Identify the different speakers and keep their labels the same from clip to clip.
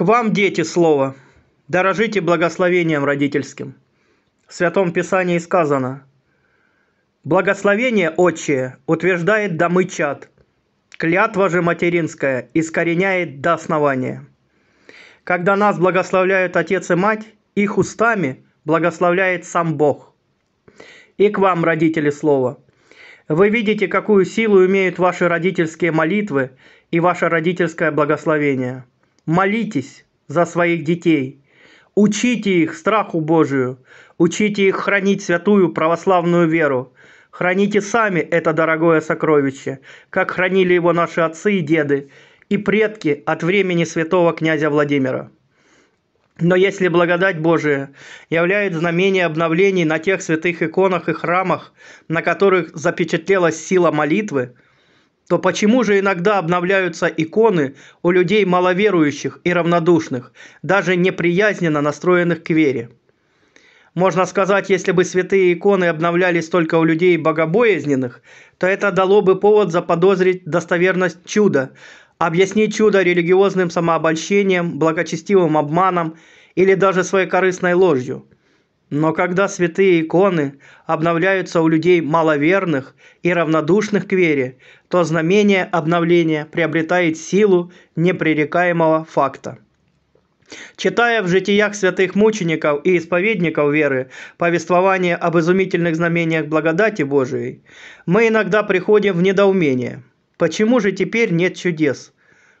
Speaker 1: К вам, дети, слово, дорожите благословением родительским. В Святом Писании сказано, «Благословение отчие утверждает домы чад, клятва же материнская искореняет до основания». Когда нас благословляют отец и мать, их устами благословляет сам Бог. И к вам, родители, слово. Вы видите, какую силу имеют ваши родительские молитвы и ваше родительское благословение – молитесь за своих детей, учите их страху Божию, учите их хранить святую православную веру, храните сами это дорогое сокровище, как хранили его наши отцы и деды и предки от времени святого князя Владимира. Но если благодать Божия являет знамение обновлений на тех святых иконах и храмах, на которых запечатлелась сила молитвы – то почему же иногда обновляются иконы у людей маловерующих и равнодушных, даже неприязненно настроенных к вере? Можно сказать, если бы святые иконы обновлялись только у людей богобоязненных, то это дало бы повод заподозрить достоверность чуда, объяснить чудо религиозным самообольщением, благочестивым обманом или даже своей корыстной ложью. Но когда святые иконы обновляются у людей маловерных и равнодушных к вере, то знамение обновления приобретает силу непререкаемого факта. Читая в житиях святых мучеников и исповедников веры повествование об изумительных знамениях благодати Божией, мы иногда приходим в недоумение. Почему же теперь нет чудес?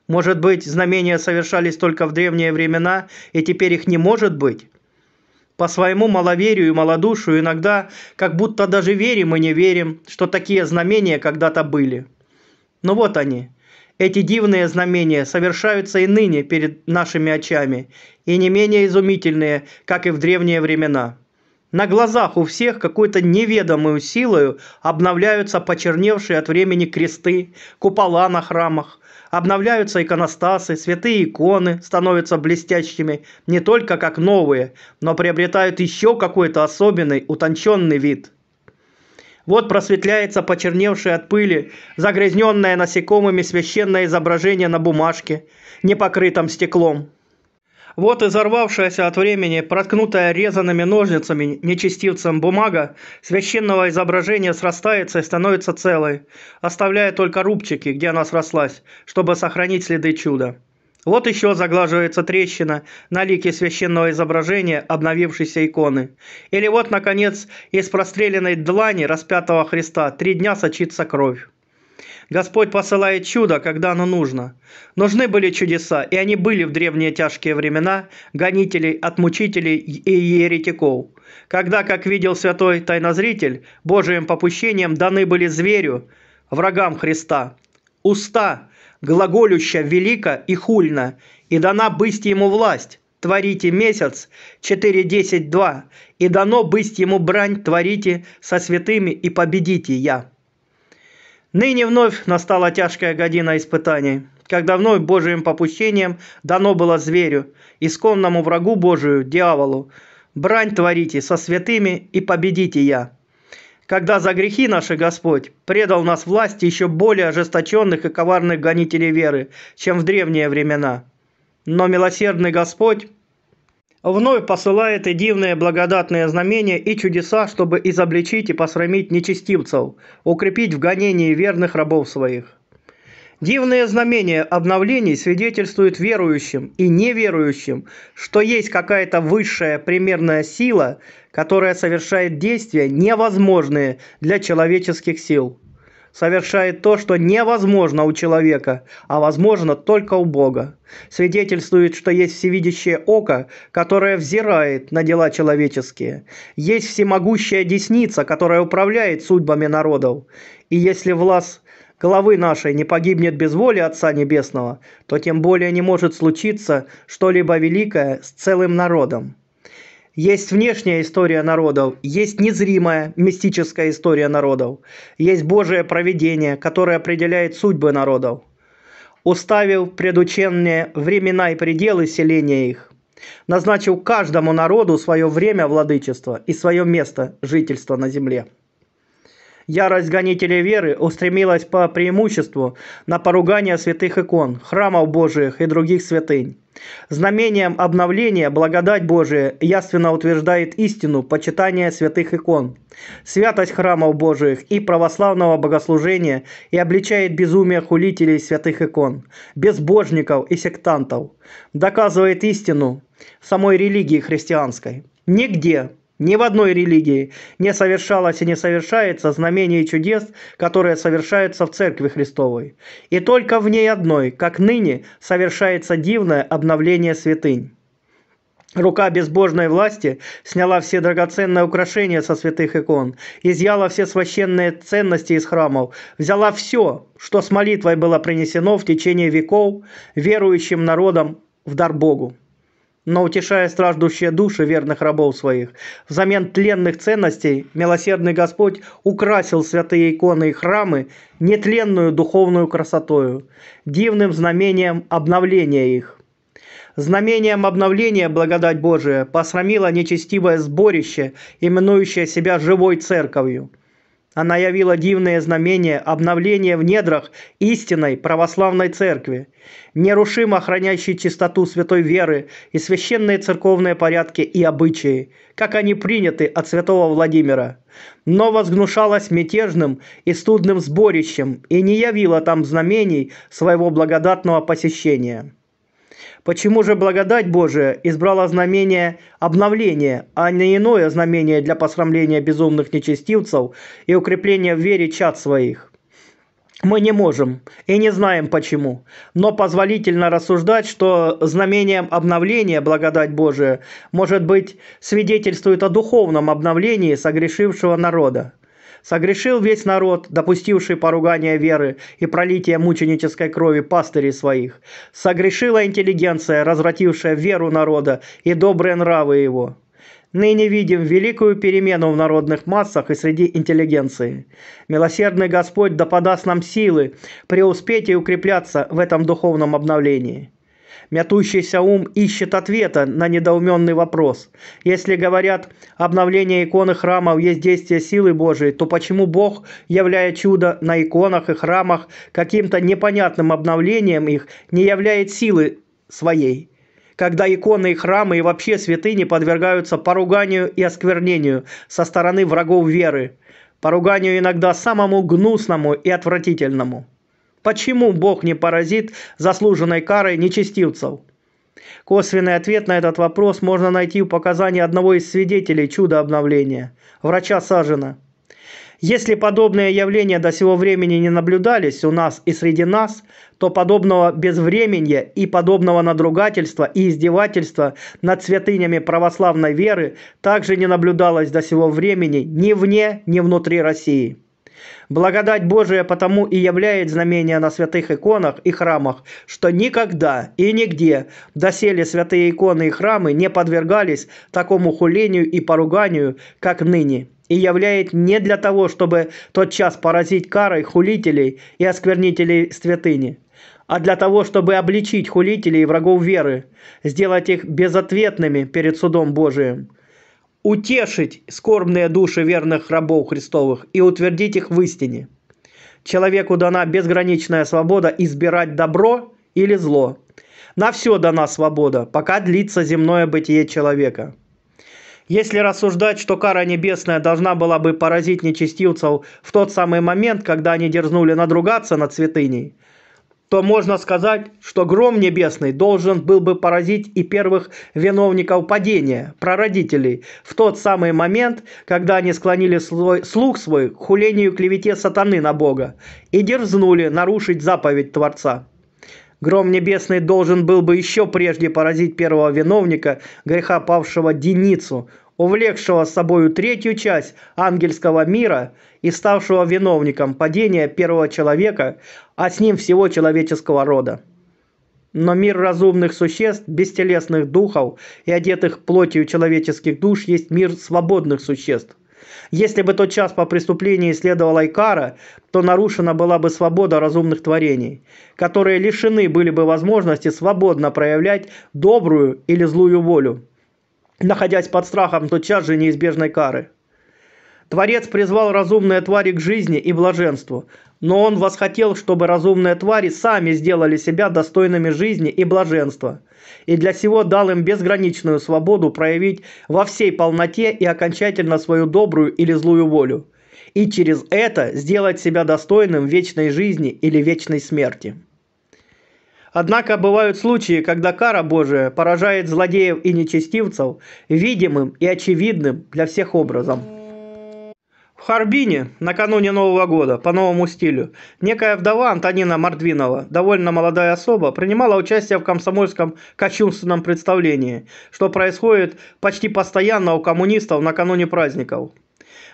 Speaker 1: Может быть, знамения совершались только в древние времена, и теперь их не может быть? По своему маловерию и малодушию иногда как будто даже верим и не верим, что такие знамения когда-то были – но вот они. Эти дивные знамения совершаются и ныне перед нашими очами, и не менее изумительные, как и в древние времена. На глазах у всех какой-то неведомую силою обновляются почерневшие от времени кресты, купола на храмах, обновляются иконостасы, святые иконы становятся блестящими не только как новые, но приобретают еще какой-то особенный, утонченный вид – вот просветляется почерневшее от пыли, загрязненное насекомыми священное изображение на бумажке, непокрытом стеклом. Вот изорвавшаяся от времени, проткнутая резанными ножницами нечестивцем бумага священного изображения срастается и становится целой, оставляя только рубчики, где она срослась, чтобы сохранить следы чуда. Вот еще заглаживается трещина на лике священного изображения обновившейся иконы. Или вот, наконец, из простреленной длани распятого Христа три дня сочится кровь. Господь посылает чудо, когда оно нужно. Нужны были чудеса, и они были в древние тяжкие времена гонителей, отмучителей и еретиков. Когда, как видел святой тайнозритель, Божиим попущением даны были зверю, врагам Христа, уста, глаголюща велика и хульна, и дана бысть ему власть, творите месяц 4.10.2, и дано бысть ему брань, творите со святыми и победите я». Ныне вновь настала тяжкая година испытаний, когда вновь Божиим попущением дано было зверю, исконному врагу Божию, дьяволу, «Брань творите со святыми и победите я» когда за грехи наши Господь предал нас власти еще более ожесточенных и коварных гонителей веры, чем в древние времена. Но милосердный Господь вновь посылает и дивные благодатные знамения и чудеса, чтобы изобличить и посрамить нечестивцев, укрепить в гонении верных рабов своих. Дивное знамение обновлений свидетельствует верующим и неверующим, что есть какая-то высшая примерная сила, которая совершает действия, невозможные для человеческих сил. Совершает то, что невозможно у человека, а возможно только у Бога. Свидетельствует, что есть всевидящее око, которое взирает на дела человеческие. Есть всемогущая десница, которая управляет судьбами народов. И если власть головы нашей не погибнет без воли Отца Небесного, то тем более не может случиться что-либо великое с целым народом. Есть внешняя история народов, есть незримая мистическая история народов, есть Божие провидение, которое определяет судьбы народов, уставив предученные времена и пределы селения их, назначил каждому народу свое время владычества и свое место жительства на земле. Ярость гонителей веры устремилась по преимуществу на поругание святых икон, храмов Божиих и других святынь. Знамением обновления благодать Божия яственно утверждает истину почитания святых икон, святость храмов Божиих и православного богослужения и обличает безумие хулителей святых икон, безбожников и сектантов, доказывает истину самой религии христианской. Нигде ни в одной религии не совершалось и не совершается знамений и чудес, которые совершаются в Церкви Христовой. И только в ней одной, как ныне, совершается дивное обновление святынь. Рука безбожной власти сняла все драгоценные украшения со святых икон, изъяла все священные ценности из храмов, взяла все, что с молитвой было принесено в течение веков верующим народом в дар Богу но утешая страждущие души верных рабов своих. Взамен тленных ценностей милосердный Господь украсил святые иконы и храмы нетленную духовную красотою, дивным знамением обновления их. Знамением обновления благодать Божия посрамила нечестивое сборище, именующее себя живой церковью – она явила дивное знамение обновления в недрах истинной православной церкви, нерушимо охраняющей чистоту святой веры и священные церковные порядки и обычаи, как они приняты от святого Владимира, но возгнушалась мятежным и студным сборищем и не явила там знамений своего благодатного посещения. Почему же благодать Божия избрала знамение обновления, а не иное знамение для посрамления безумных нечестивцев и укрепления в вере чад своих? Мы не можем и не знаем почему, но позволительно рассуждать, что знамением обновления благодать Божия, может быть, свидетельствует о духовном обновлении согрешившего народа. Согрешил весь народ, допустивший поругание веры и пролитие мученической крови пастырей своих. Согрешила интеллигенция, развратившая веру народа и добрые нравы его. Ныне видим великую перемену в народных массах и среди интеллигенции. Милосердный Господь да подаст нам силы преуспеть и укрепляться в этом духовном обновлении. Мятущийся ум ищет ответа на недоуменный вопрос. Если говорят, обновление иконы храмов есть действие силы Божией, то почему Бог, являя чудо на иконах и храмах каким-то непонятным обновлением их, не являет силы своей? когда иконы и храмы и вообще святыни подвергаются поруганию и осквернению со стороны врагов веры, поруганию иногда самому гнусному и отвратительному. Почему Бог не поразит заслуженной карой нечестивцев? Косвенный ответ на этот вопрос можно найти в показании одного из свидетелей чуда обновления, врача Сажина. Если подобные явления до сего времени не наблюдались у нас и среди нас, то подобного безвременья и подобного надругательства и издевательства над святынями православной веры также не наблюдалось до сего времени ни вне, ни внутри России. Благодать Божия потому и являет знамение на святых иконах и храмах, что никогда и нигде доселе святые иконы и храмы не подвергались такому хулению и поруганию, как ныне и являет не для того, чтобы тотчас поразить карой хулителей и осквернителей святыни, а для того, чтобы обличить хулителей и врагов веры, сделать их безответными перед судом Божиим утешить скорбные души верных рабов Христовых и утвердить их в истине. Человеку дана безграничная свобода избирать добро или зло. На все дана свобода, пока длится земное бытие человека. Если рассуждать, что кара небесная должна была бы поразить нечестивцев в тот самый момент, когда они дерзнули надругаться над святыней – то можно сказать, что гром небесный должен был бы поразить и первых виновников падения, прародителей, в тот самый момент, когда они склонили слух свой к хулению и клевете сатаны на Бога и дерзнули нарушить заповедь Творца. Гром небесный должен был бы еще прежде поразить первого виновника греха павшего Деницу, увлекшего с собою третью часть ангельского мира и ставшего виновником падения первого человека, а с ним всего человеческого рода. Но мир разумных существ, бестелесных духов и одетых плотью человеческих душ есть мир свободных существ. Если бы тот час по преступлению следовала и кара, то нарушена была бы свобода разумных творений, которые лишены были бы возможности свободно проявлять добрую или злую волю находясь под страхом тотчас же неизбежной кары. Творец призвал разумные твари к жизни и блаженству, но он восхотел, чтобы разумные твари сами сделали себя достойными жизни и блаженства, и для сего дал им безграничную свободу проявить во всей полноте и окончательно свою добрую или злую волю, и через это сделать себя достойным вечной жизни или вечной смерти. Однако бывают случаи, когда кара Божия поражает злодеев и нечестивцев видимым и очевидным для всех образом. В Харбине накануне Нового года по новому стилю некая вдова Антонина Мордвинова, довольно молодая особа, принимала участие в комсомольском кощунственном представлении, что происходит почти постоянно у коммунистов накануне праздников.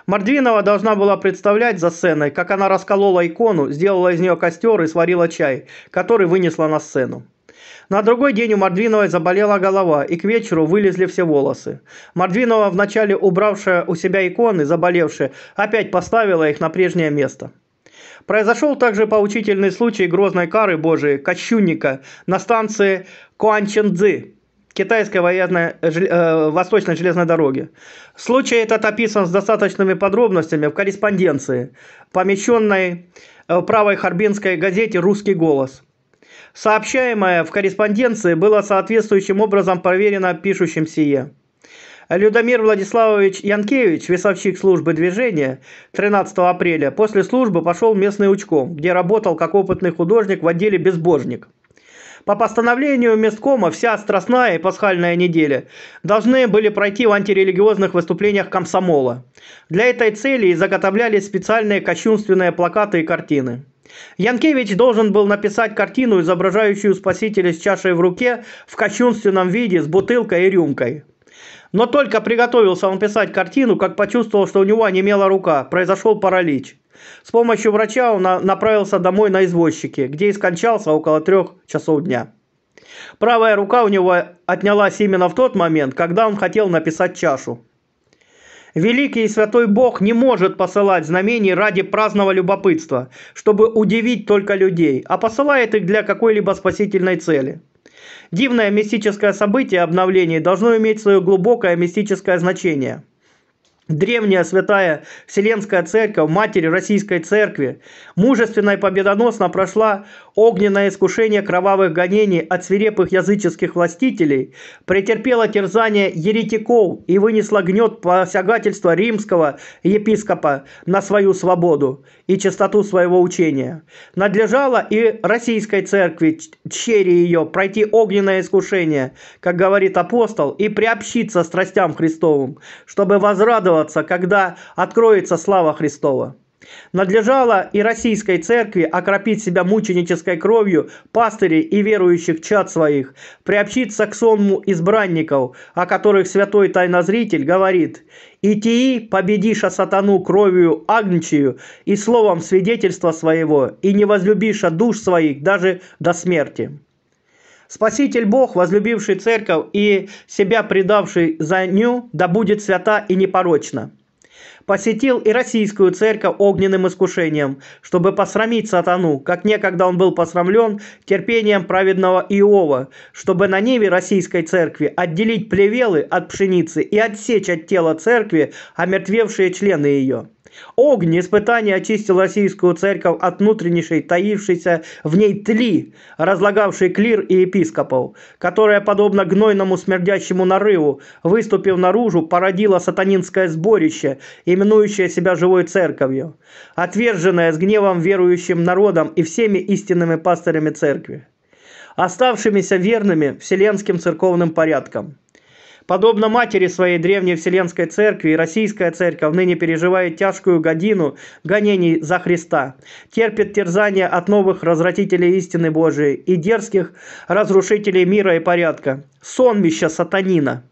Speaker 1: Мордвинова должна была представлять за сценой, как она расколола икону, сделала из нее костер и сварила чай, который вынесла на сцену. На другой день у Мордвиновой заболела голова, и к вечеру вылезли все волосы. Мордвинова, вначале убравшая у себя иконы, заболевшие, опять поставила их на прежнее место. Произошел также поучительный случай грозной кары Божией кощунника на станции Куанченцзы Китайской военной э, Восточной железной дороги. Случай этот описан с достаточными подробностями в корреспонденции, помещенной э, в правой харбинской газете «Русский голос». Сообщаемое в корреспонденции было соответствующим образом проверено пишущим сие. Людомир Владиславович Янкевич, весовщик службы движения, 13 апреля после службы пошел в местный учком, где работал как опытный художник в отделе «Безбожник». По постановлению Месткома вся Страстная и Пасхальная неделя должны были пройти в антирелигиозных выступлениях комсомола. Для этой цели и специальные кощунственные плакаты и картины. Янкевич должен был написать картину, изображающую спасителя с чашей в руке в кощунственном виде с бутылкой и рюмкой. Но только приготовился он писать картину, как почувствовал, что у него онемела рука, произошел паралич. С помощью врача он направился домой на извозчике, где и скончался около трех часов дня. Правая рука у него отнялась именно в тот момент, когда он хотел написать чашу. Великий и святой Бог не может посылать знамений ради праздного любопытства, чтобы удивить только людей, а посылает их для какой-либо спасительной цели. Дивное мистическое событие обновления должно иметь свое глубокое мистическое значение – Древняя Святая Вселенская Церковь, Матери Российской Церкви, мужественно и победоносно прошла огненное искушение кровавых гонений от свирепых языческих властителей, претерпела терзание еретиков и вынесла гнет посягательства римского епископа на свою свободу и чистоту своего учения. Надлежало и Российской Церкви, чере ее, пройти огненное искушение, как говорит апостол, и приобщиться страстям Христовым, чтобы возрадоваться возрадоваться, когда откроется слава Христова. Надлежало и российской церкви окропить себя мученической кровью пастырей и верующих чад своих, приобщиться к сонму избранников, о которых святой тайнозритель говорит «И ти победиша сатану кровью агнчию и словом свидетельства своего, и не возлюбиша душ своих даже до смерти». Спаситель Бог, возлюбивший церковь и себя предавший за ню, да будет свята и непорочна. Посетил и российскую церковь огненным искушением, чтобы посрамить сатану, как некогда он был посрамлен терпением праведного Иова, чтобы на ниве российской церкви отделить плевелы от пшеницы и отсечь от тела церкви омертвевшие члены ее. Огнь испытания очистил российскую церковь от внутреннейшей, таившейся в ней тли, разлагавшей клир и епископов, которая, подобно гнойному смердящему нарыву, выступив наружу, породила сатанинское сборище, именующее себя живой церковью, отверженное с гневом верующим народом и всеми истинными пастырями церкви, оставшимися верными вселенским церковным порядкам. Подобно матери своей древней Вселенской Церкви, Российская Церковь ныне переживает тяжкую годину гонений за Христа, терпит терзания от новых развратителей истины Божией и дерзких разрушителей мира и порядка, сонмища сатанина,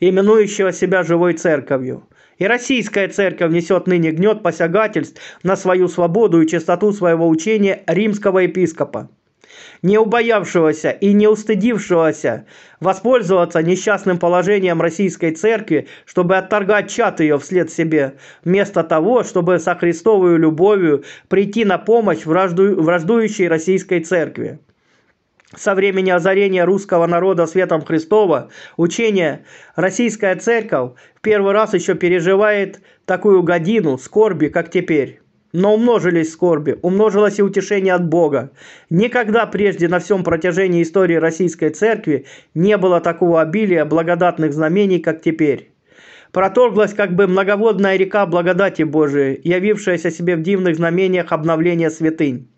Speaker 1: именующего себя живой церковью. И российская церковь несет ныне гнет посягательств на свою свободу и чистоту своего учения римского епископа не убоявшегося и не устыдившегося воспользоваться несчастным положением российской церкви, чтобы отторгать чат ее вслед себе, вместо того, чтобы со Христовую любовью прийти на помощь вражду... враждующей российской церкви. Со времени озарения русского народа светом Христова учение «Российская церковь» в первый раз еще переживает такую годину скорби, как теперь но умножились скорби, умножилось и утешение от Бога. Никогда прежде на всем протяжении истории Российской Церкви не было такого обилия благодатных знамений, как теперь. Проторглась как бы многоводная река благодати Божией, явившаяся себе в дивных знамениях обновления святынь.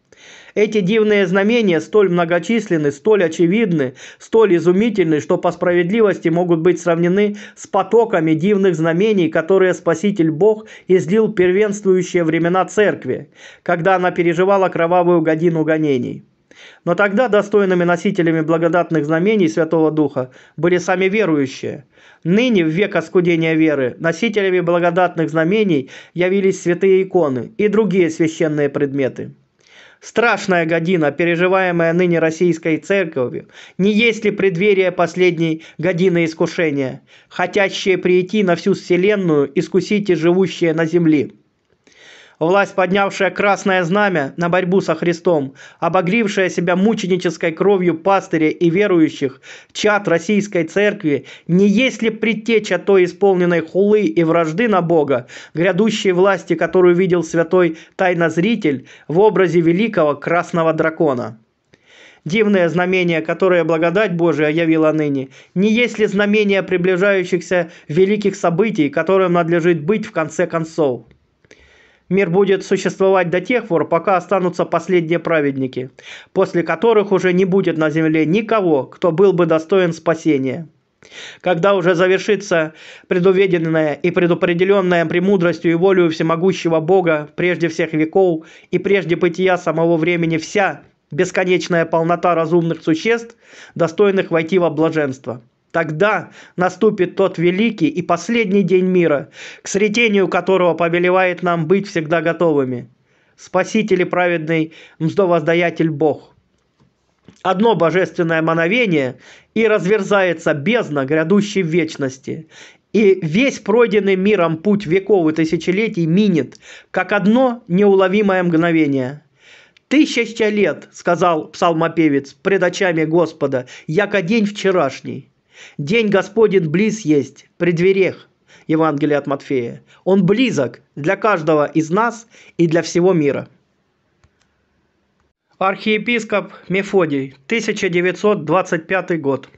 Speaker 1: Эти дивные знамения столь многочисленны, столь очевидны, столь изумительны, что по справедливости могут быть сравнены с потоками дивных знамений, которые Спаситель Бог излил первенствующие времена Церкви, когда она переживала кровавую годину гонений. Но тогда достойными носителями благодатных знамений Святого Духа были сами верующие. Ныне, в век оскудения веры, носителями благодатных знамений явились святые иконы и другие священные предметы страшная година, переживаемая ныне российской церковью, не есть ли преддверие последней годины искушения, хотящие прийти на всю вселенную, искусите живущие на земле власть, поднявшая красное знамя на борьбу со Христом, обогрившая себя мученической кровью пастыря и верующих, чад российской церкви, не есть ли предтеча той исполненной хулы и вражды на Бога, грядущей власти, которую видел святой тайнозритель в образе великого красного дракона? дивное знамение, которое благодать Божия явила ныне, не есть ли знамение приближающихся великих событий, которым надлежит быть в конце концов? Мир будет существовать до тех пор, пока останутся последние праведники, после которых уже не будет на земле никого, кто был бы достоин спасения. Когда уже завершится предуведенное и предопределенное премудростью и волею всемогущего Бога прежде всех веков и прежде бытия самого времени вся бесконечная полнота разумных существ, достойных войти во блаженство – Тогда наступит тот великий и последний день мира, к сретению которого повелевает нам быть всегда готовыми. Спаситель и праведный мздовоздаятель Бог. Одно божественное мановение, и разверзается бездна грядущей вечности. И весь пройденный миром путь веков и тысячелетий минет, как одно неуловимое мгновение – «Тысяча лет, — сказал псалмопевец, — пред очами Господа, яко день вчерашний». День Господень близ есть, при дверях. Евангелие от Матфея. Он близок для каждого из нас и для всего мира. Архиепископ Мефодий, 1925 год.